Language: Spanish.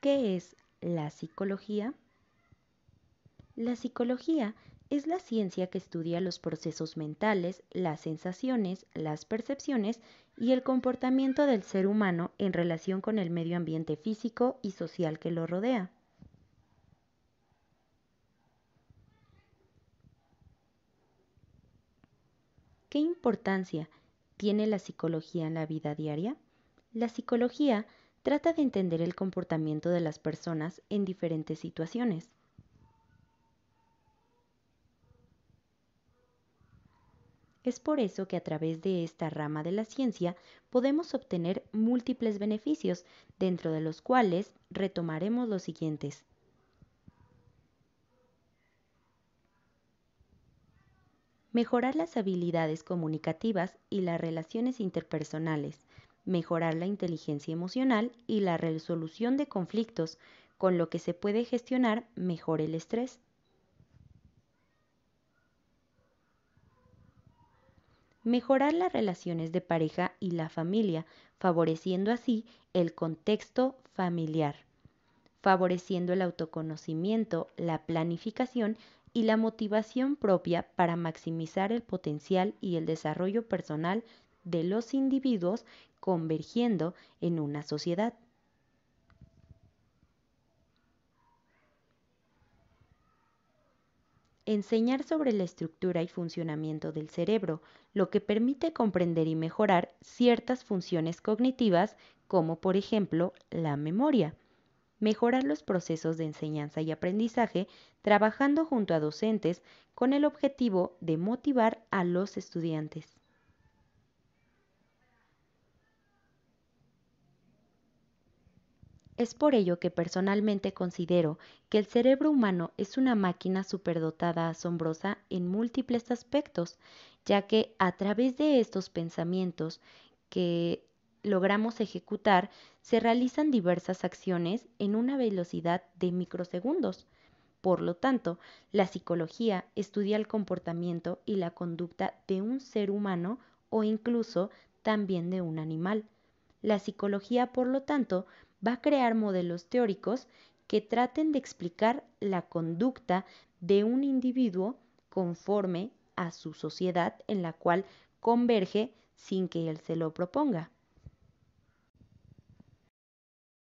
¿Qué es la psicología? La psicología es la ciencia que estudia los procesos mentales, las sensaciones, las percepciones y el comportamiento del ser humano en relación con el medio ambiente físico y social que lo rodea. ¿Qué importancia tiene la psicología en la vida diaria? La psicología trata de entender el comportamiento de las personas en diferentes situaciones. Es por eso que a través de esta rama de la ciencia podemos obtener múltiples beneficios, dentro de los cuales retomaremos los siguientes. Mejorar las habilidades comunicativas y las relaciones interpersonales, mejorar la inteligencia emocional y la resolución de conflictos, con lo que se puede gestionar mejor el estrés. Mejorar las relaciones de pareja y la familia, favoreciendo así el contexto familiar, favoreciendo el autoconocimiento, la planificación y la motivación propia para maximizar el potencial y el desarrollo personal de los individuos convergiendo en una sociedad. enseñar sobre la estructura y funcionamiento del cerebro, lo que permite comprender y mejorar ciertas funciones cognitivas como por ejemplo la memoria. Mejorar los procesos de enseñanza y aprendizaje trabajando junto a docentes con el objetivo de motivar a los estudiantes. Es por ello que personalmente considero que el cerebro humano es una máquina superdotada asombrosa en múltiples aspectos, ya que a través de estos pensamientos que logramos ejecutar se realizan diversas acciones en una velocidad de microsegundos. Por lo tanto, la psicología estudia el comportamiento y la conducta de un ser humano o incluso también de un animal. La psicología, por lo tanto, va a crear modelos teóricos que traten de explicar la conducta de un individuo conforme a su sociedad en la cual converge sin que él se lo proponga.